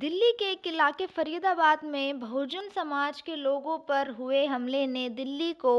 दिल्ली के एक इलाके फरीदाबाद में बहुजन समाज के लोगों पर हुए हमले ने दिल्ली को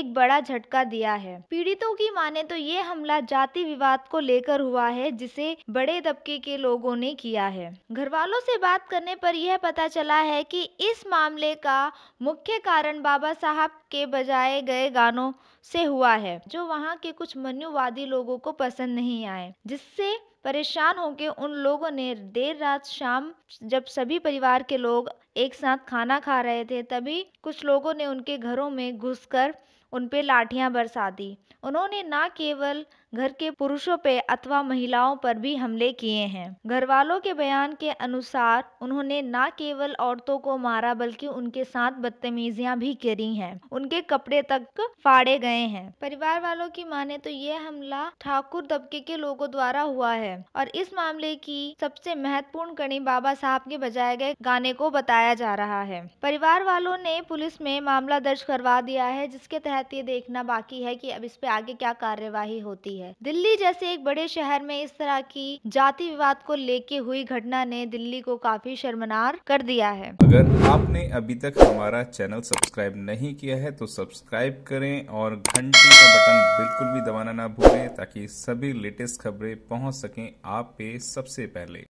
एक बड़ा झटका दिया है पीड़ितों की माने तो ये हमला जाति विवाद को लेकर हुआ है जिसे बड़े दबके के लोगों ने किया है घर वालों से बात करने पर यह पता चला है कि इस मामले का मुख्य कारण बाबा साहब के बजाए गए गानों से हुआ है जो वहाँ के कुछ मनुवादी लोगों को पसंद नहीं आए जिससे परेशान होकर उन लोगों ने देर रात शाम जब सभी परिवार के लोग एक साथ खाना खा रहे थे तभी कुछ लोगों ने उनके घरों में घुसकर उन पर लाठियाँ बरसा दी उन्होंने न केवल घर के पुरुषों पे अथवा महिलाओं पर भी हमले किए हैं घरवालों के बयान के अनुसार उन्होंने न केवल औरतों को मारा बल्कि उनके साथ बदतमीजियां भी करी हैं उनके कपड़े तक फाड़े गए हैं परिवार वालों की माने तो ये हमला ठाकुर तबके के लोगों द्वारा हुआ है और इस मामले की सबसे महत्वपूर्ण कड़ी बाबा साहब के बजाय गए गाने को बताया बताया जा रहा है परिवार वालों ने पुलिस में मामला दर्ज करवा दिया है जिसके तहत ये देखना बाकी है कि अब इस पे आगे क्या कार्यवाही होती है दिल्ली जैसे एक बड़े शहर में इस तरह की जाति विवाद को लेके हुई घटना ने दिल्ली को काफी शर्मनार कर दिया है अगर आपने अभी तक हमारा चैनल सब्सक्राइब नहीं किया है तो सब्सक्राइब करें और घंटी का बटन बिल्कुल भी दबाना ना भूलें ताकि सभी लेटेस्ट खबरें पहुंच सकें आप पे सबसे पहले